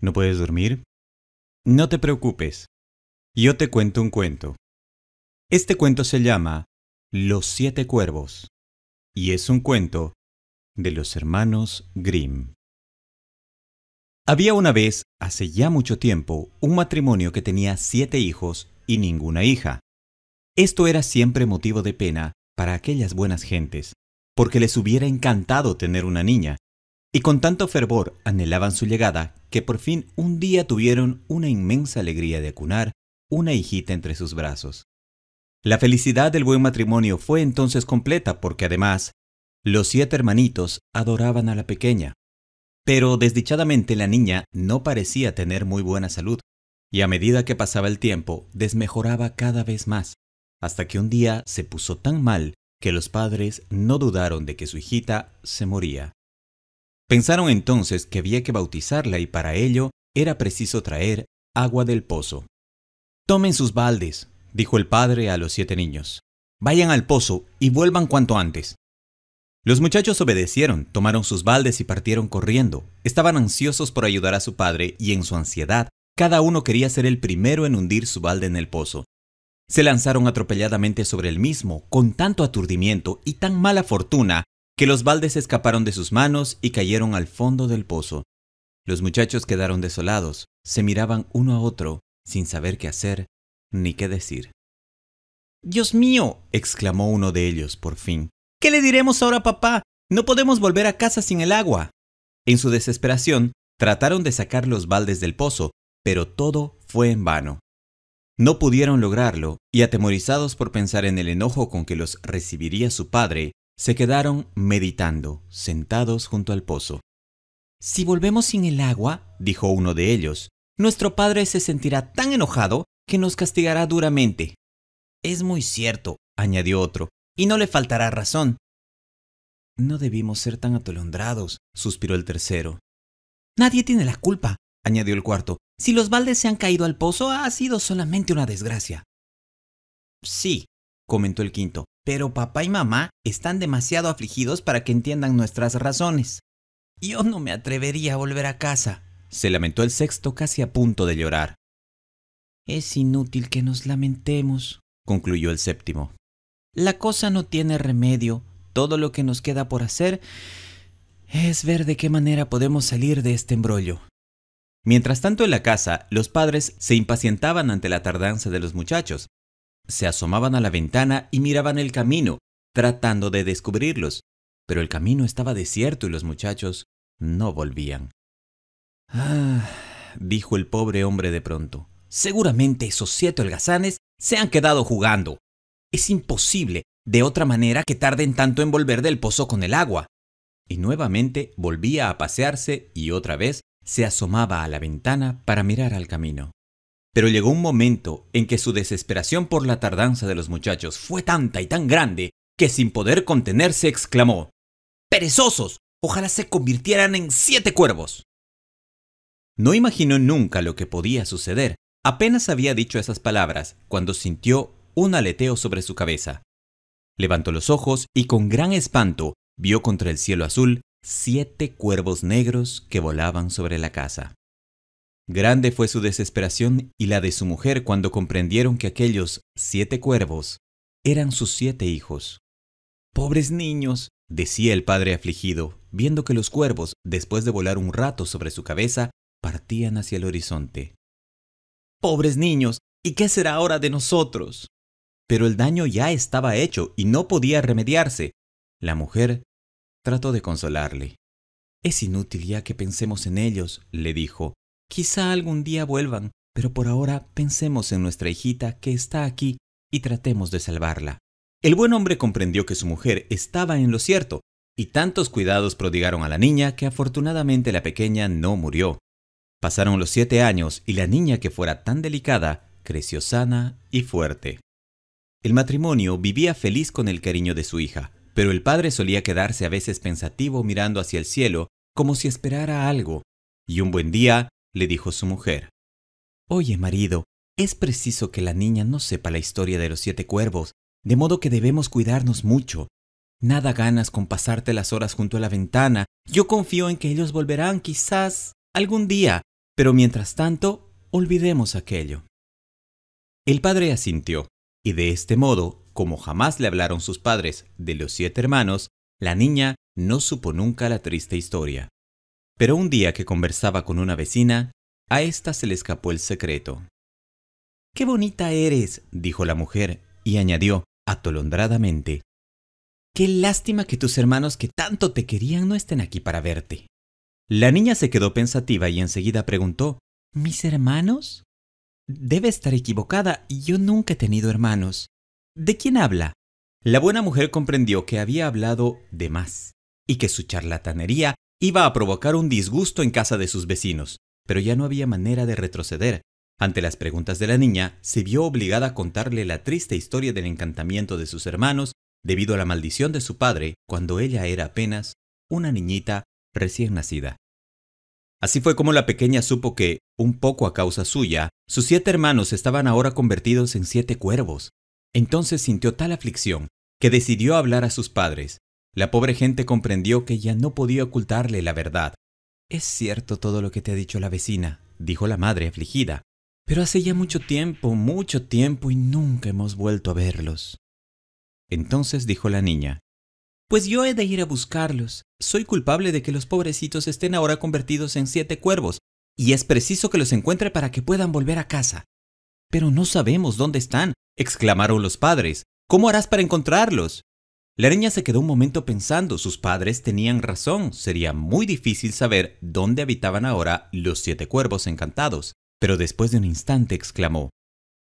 ¿No puedes dormir? No te preocupes. Yo te cuento un cuento. Este cuento se llama Los siete cuervos y es un cuento de los hermanos Grimm. Había una vez, hace ya mucho tiempo, un matrimonio que tenía siete hijos y ninguna hija. Esto era siempre motivo de pena para aquellas buenas gentes, porque les hubiera encantado tener una niña, y con tanto fervor anhelaban su llegada que por fin un día tuvieron una inmensa alegría de acunar una hijita entre sus brazos. La felicidad del buen matrimonio fue entonces completa porque además los siete hermanitos adoraban a la pequeña. Pero desdichadamente la niña no parecía tener muy buena salud y a medida que pasaba el tiempo desmejoraba cada vez más, hasta que un día se puso tan mal que los padres no dudaron de que su hijita se moría. Pensaron entonces que había que bautizarla y para ello era preciso traer agua del pozo. Tomen sus baldes, dijo el padre a los siete niños. Vayan al pozo y vuelvan cuanto antes. Los muchachos obedecieron, tomaron sus baldes y partieron corriendo. Estaban ansiosos por ayudar a su padre y en su ansiedad, cada uno quería ser el primero en hundir su balde en el pozo. Se lanzaron atropelladamente sobre el mismo, con tanto aturdimiento y tan mala fortuna que los baldes escaparon de sus manos y cayeron al fondo del pozo. Los muchachos quedaron desolados, se miraban uno a otro, sin saber qué hacer ni qué decir. Dios mío, exclamó uno de ellos por fin. ¿Qué le diremos ahora papá? No podemos volver a casa sin el agua. En su desesperación, trataron de sacar los baldes del pozo, pero todo fue en vano. No pudieron lograrlo, y atemorizados por pensar en el enojo con que los recibiría su padre, se quedaron meditando, sentados junto al pozo. Si volvemos sin el agua, dijo uno de ellos, nuestro padre se sentirá tan enojado que nos castigará duramente. Es muy cierto, añadió otro, y no le faltará razón. No debimos ser tan atolondrados, suspiró el tercero. Nadie tiene la culpa, añadió el cuarto. Si los baldes se han caído al pozo, ha sido solamente una desgracia. Sí, comentó el quinto, pero papá y mamá están demasiado afligidos para que entiendan nuestras razones. Yo no me atrevería a volver a casa, se lamentó el sexto casi a punto de llorar. Es inútil que nos lamentemos, concluyó el séptimo. La cosa no tiene remedio. Todo lo que nos queda por hacer es ver de qué manera podemos salir de este embrollo. Mientras tanto en la casa, los padres se impacientaban ante la tardanza de los muchachos, se asomaban a la ventana y miraban el camino, tratando de descubrirlos, pero el camino estaba desierto y los muchachos no volvían. Ah, dijo el pobre hombre de pronto. Seguramente esos siete holgazanes se han quedado jugando. Es imposible, de otra manera, que tarden tanto en volver del pozo con el agua. Y nuevamente volvía a pasearse y otra vez se asomaba a la ventana para mirar al camino. Pero llegó un momento en que su desesperación por la tardanza de los muchachos fue tanta y tan grande que sin poder contenerse exclamó, ¡Perezosos! Ojalá se convirtieran en siete cuervos. No imaginó nunca lo que podía suceder. Apenas había dicho esas palabras cuando sintió un aleteo sobre su cabeza. Levantó los ojos y con gran espanto vio contra el cielo azul siete cuervos negros que volaban sobre la casa. Grande fue su desesperación y la de su mujer cuando comprendieron que aquellos siete cuervos eran sus siete hijos. Pobres niños, decía el padre afligido, viendo que los cuervos, después de volar un rato sobre su cabeza, partían hacia el horizonte. Pobres niños, ¿y qué será ahora de nosotros? Pero el daño ya estaba hecho y no podía remediarse. La mujer trató de consolarle. Es inútil ya que pensemos en ellos, le dijo. Quizá algún día vuelvan, pero por ahora pensemos en nuestra hijita que está aquí y tratemos de salvarla. El buen hombre comprendió que su mujer estaba en lo cierto, y tantos cuidados prodigaron a la niña que afortunadamente la pequeña no murió. Pasaron los siete años y la niña que fuera tan delicada creció sana y fuerte. El matrimonio vivía feliz con el cariño de su hija, pero el padre solía quedarse a veces pensativo mirando hacia el cielo como si esperara algo, y un buen día le dijo su mujer. Oye, marido, es preciso que la niña no sepa la historia de los siete cuervos, de modo que debemos cuidarnos mucho. Nada ganas con pasarte las horas junto a la ventana. Yo confío en que ellos volverán quizás algún día, pero mientras tanto, olvidemos aquello. El padre asintió, y de este modo, como jamás le hablaron sus padres de los siete hermanos, la niña no supo nunca la triste historia. Pero un día que conversaba con una vecina, a ésta se le escapó el secreto. ¡Qué bonita eres! dijo la mujer, y añadió, atolondradamente, Qué lástima que tus hermanos que tanto te querían no estén aquí para verte. La niña se quedó pensativa y enseguida preguntó, ¿Mis hermanos? Debe estar equivocada, yo nunca he tenido hermanos. ¿De quién habla? La buena mujer comprendió que había hablado de más y que su charlatanería iba a provocar un disgusto en casa de sus vecinos, pero ya no había manera de retroceder. Ante las preguntas de la niña, se vio obligada a contarle la triste historia del encantamiento de sus hermanos debido a la maldición de su padre cuando ella era apenas una niñita recién nacida. Así fue como la pequeña supo que, un poco a causa suya, sus siete hermanos estaban ahora convertidos en siete cuervos. Entonces sintió tal aflicción que decidió hablar a sus padres, la pobre gente comprendió que ya no podía ocultarle la verdad. Es cierto todo lo que te ha dicho la vecina, dijo la madre afligida, pero hace ya mucho tiempo, mucho tiempo y nunca hemos vuelto a verlos. Entonces dijo la niña, Pues yo he de ir a buscarlos. Soy culpable de que los pobrecitos estén ahora convertidos en siete cuervos, y es preciso que los encuentre para que puedan volver a casa. Pero no sabemos dónde están, exclamaron los padres. ¿Cómo harás para encontrarlos? La niña se quedó un momento pensando, sus padres tenían razón, sería muy difícil saber dónde habitaban ahora los siete cuervos encantados, pero después de un instante exclamó,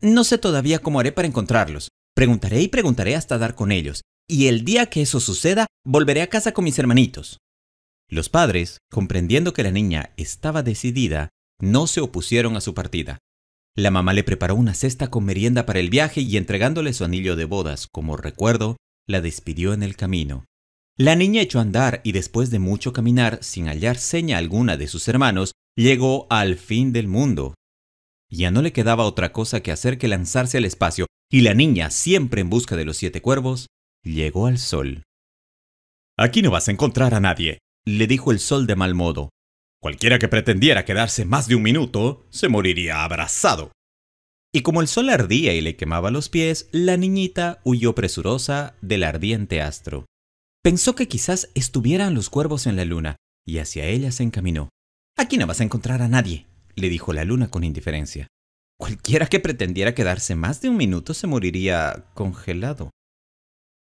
No sé todavía cómo haré para encontrarlos, preguntaré y preguntaré hasta dar con ellos, y el día que eso suceda, volveré a casa con mis hermanitos. Los padres, comprendiendo que la niña estaba decidida, no se opusieron a su partida. La mamá le preparó una cesta con merienda para el viaje y entregándole su anillo de bodas como recuerdo, la despidió en el camino. La niña echó a andar y después de mucho caminar, sin hallar seña alguna de sus hermanos, llegó al fin del mundo. Ya no le quedaba otra cosa que hacer que lanzarse al espacio, y la niña, siempre en busca de los siete cuervos, llegó al sol. Aquí no vas a encontrar a nadie, le dijo el sol de mal modo. Cualquiera que pretendiera quedarse más de un minuto, se moriría abrazado. Y como el sol ardía y le quemaba los pies, la niñita huyó presurosa del ardiente astro. Pensó que quizás estuvieran los cuervos en la luna, y hacia ella se encaminó. Aquí no vas a encontrar a nadie, le dijo la luna con indiferencia. Cualquiera que pretendiera quedarse más de un minuto se moriría congelado.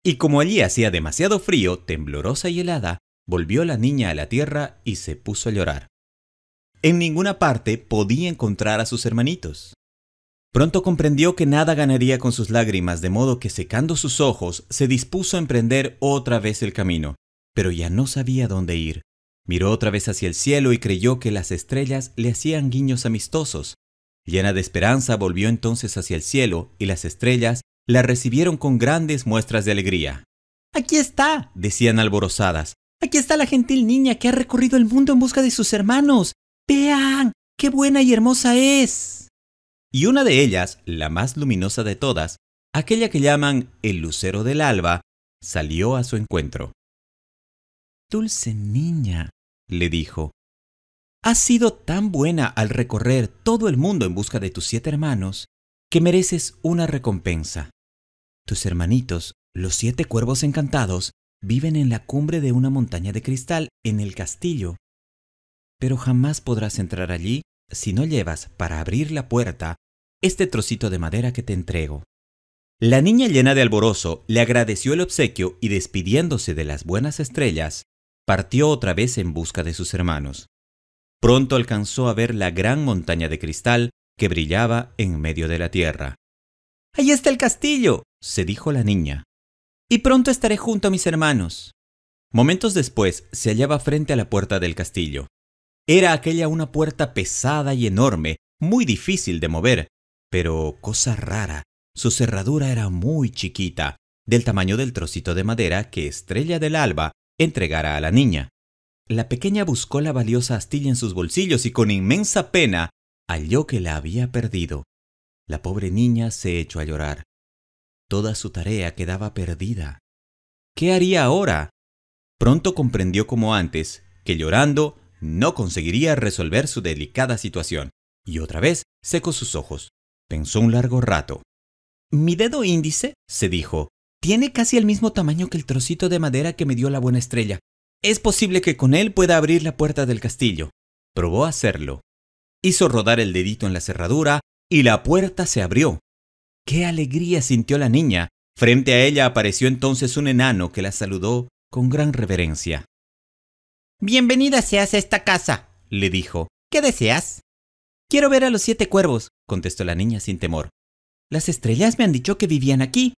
Y como allí hacía demasiado frío, temblorosa y helada, volvió la niña a la tierra y se puso a llorar. En ninguna parte podía encontrar a sus hermanitos. Pronto comprendió que nada ganaría con sus lágrimas, de modo que secando sus ojos, se dispuso a emprender otra vez el camino, pero ya no sabía dónde ir. Miró otra vez hacia el cielo y creyó que las estrellas le hacían guiños amistosos. Llena de esperanza, volvió entonces hacia el cielo y las estrellas la recibieron con grandes muestras de alegría. Aquí está, decían alborozadas. Aquí está la gentil niña que ha recorrido el mundo en busca de sus hermanos. Vean, qué buena y hermosa es. Y una de ellas, la más luminosa de todas, aquella que llaman el lucero del alba, salió a su encuentro. Dulce niña, le dijo, has sido tan buena al recorrer todo el mundo en busca de tus siete hermanos que mereces una recompensa. Tus hermanitos, los siete cuervos encantados, viven en la cumbre de una montaña de cristal en el castillo. Pero jamás podrás entrar allí si no llevas para abrir la puerta este trocito de madera que te entrego. La niña llena de alborozo le agradeció el obsequio y despidiéndose de las buenas estrellas, partió otra vez en busca de sus hermanos. Pronto alcanzó a ver la gran montaña de cristal que brillaba en medio de la tierra. Ahí está el castillo, se dijo la niña. Y pronto estaré junto a mis hermanos. Momentos después se hallaba frente a la puerta del castillo. Era aquella una puerta pesada y enorme, muy difícil de mover, pero, cosa rara, su cerradura era muy chiquita, del tamaño del trocito de madera que Estrella del Alba entregara a la niña. La pequeña buscó la valiosa astilla en sus bolsillos y con inmensa pena halló que la había perdido. La pobre niña se echó a llorar. Toda su tarea quedaba perdida. ¿Qué haría ahora? Pronto comprendió como antes que llorando no conseguiría resolver su delicada situación, y otra vez secó sus ojos, Pensó un largo rato. Mi dedo índice, se dijo, tiene casi el mismo tamaño que el trocito de madera que me dio la buena estrella. Es posible que con él pueda abrir la puerta del castillo. Probó a hacerlo. Hizo rodar el dedito en la cerradura y la puerta se abrió. ¡Qué alegría sintió la niña! Frente a ella apareció entonces un enano que la saludó con gran reverencia. Bienvenida seas a esta casa, le dijo. ¿Qué deseas? Quiero ver a los siete cuervos, contestó la niña sin temor. Las estrellas me han dicho que vivían aquí.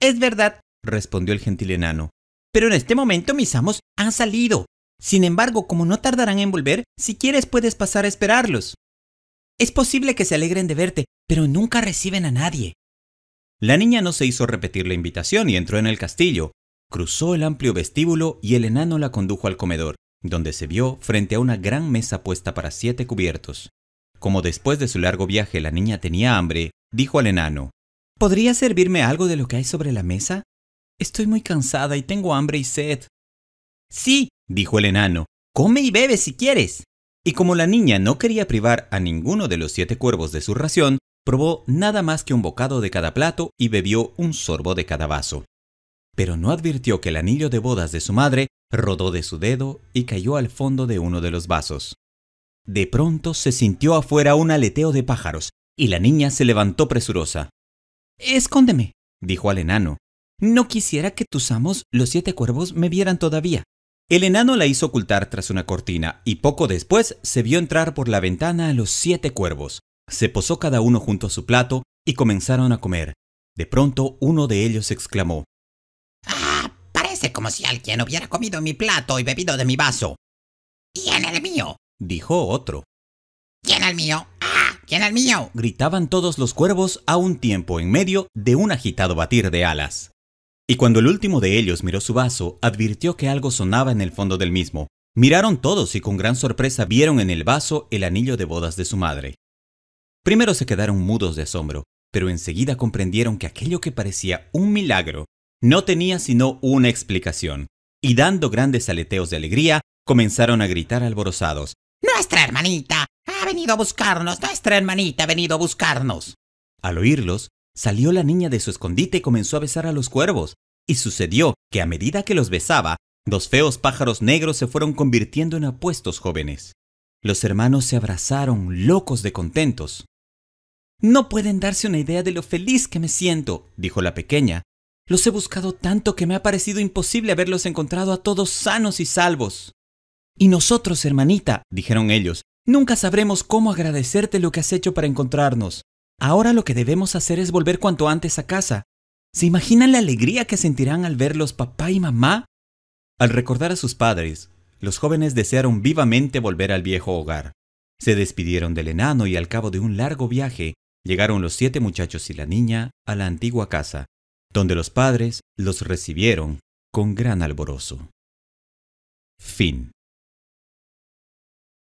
Es verdad, respondió el gentil enano. Pero en este momento mis amos han salido. Sin embargo, como no tardarán en volver, si quieres puedes pasar a esperarlos. Es posible que se alegren de verte, pero nunca reciben a nadie. La niña no se hizo repetir la invitación y entró en el castillo. Cruzó el amplio vestíbulo y el enano la condujo al comedor, donde se vio frente a una gran mesa puesta para siete cubiertos. Como después de su largo viaje la niña tenía hambre, dijo al enano, ¿Podría servirme algo de lo que hay sobre la mesa? Estoy muy cansada y tengo hambre y sed. Sí, dijo el enano, come y bebe si quieres. Y como la niña no quería privar a ninguno de los siete cuervos de su ración, probó nada más que un bocado de cada plato y bebió un sorbo de cada vaso. Pero no advirtió que el anillo de bodas de su madre rodó de su dedo y cayó al fondo de uno de los vasos. De pronto se sintió afuera un aleteo de pájaros, y la niña se levantó presurosa. Escóndeme, dijo al enano. No quisiera que tus amos, los siete cuervos, me vieran todavía. El enano la hizo ocultar tras una cortina, y poco después se vio entrar por la ventana a los siete cuervos. Se posó cada uno junto a su plato y comenzaron a comer. De pronto uno de ellos exclamó Ah, parece como si alguien hubiera comido mi plato y bebido de mi vaso. Y en el mío dijo otro. quién el mío, ¡Ah! al el mío, gritaban todos los cuervos a un tiempo en medio de un agitado batir de alas. Y cuando el último de ellos miró su vaso, advirtió que algo sonaba en el fondo del mismo. Miraron todos y con gran sorpresa vieron en el vaso el anillo de bodas de su madre. Primero se quedaron mudos de asombro, pero enseguida comprendieron que aquello que parecía un milagro no tenía sino una explicación, y dando grandes aleteos de alegría, comenzaron a gritar alborozados. Nuestra hermanita ha venido a buscarnos, nuestra hermanita ha venido a buscarnos. Al oírlos, salió la niña de su escondite y comenzó a besar a los cuervos, y sucedió que a medida que los besaba, dos feos pájaros negros se fueron convirtiendo en apuestos jóvenes. Los hermanos se abrazaron, locos de contentos. No pueden darse una idea de lo feliz que me siento, dijo la pequeña. Los he buscado tanto que me ha parecido imposible haberlos encontrado a todos sanos y salvos. Y nosotros, hermanita, dijeron ellos, nunca sabremos cómo agradecerte lo que has hecho para encontrarnos. Ahora lo que debemos hacer es volver cuanto antes a casa. ¿Se imaginan la alegría que sentirán al verlos papá y mamá? Al recordar a sus padres, los jóvenes desearon vivamente volver al viejo hogar. Se despidieron del enano y al cabo de un largo viaje, llegaron los siete muchachos y la niña a la antigua casa, donde los padres los recibieron con gran alborozo. Fin.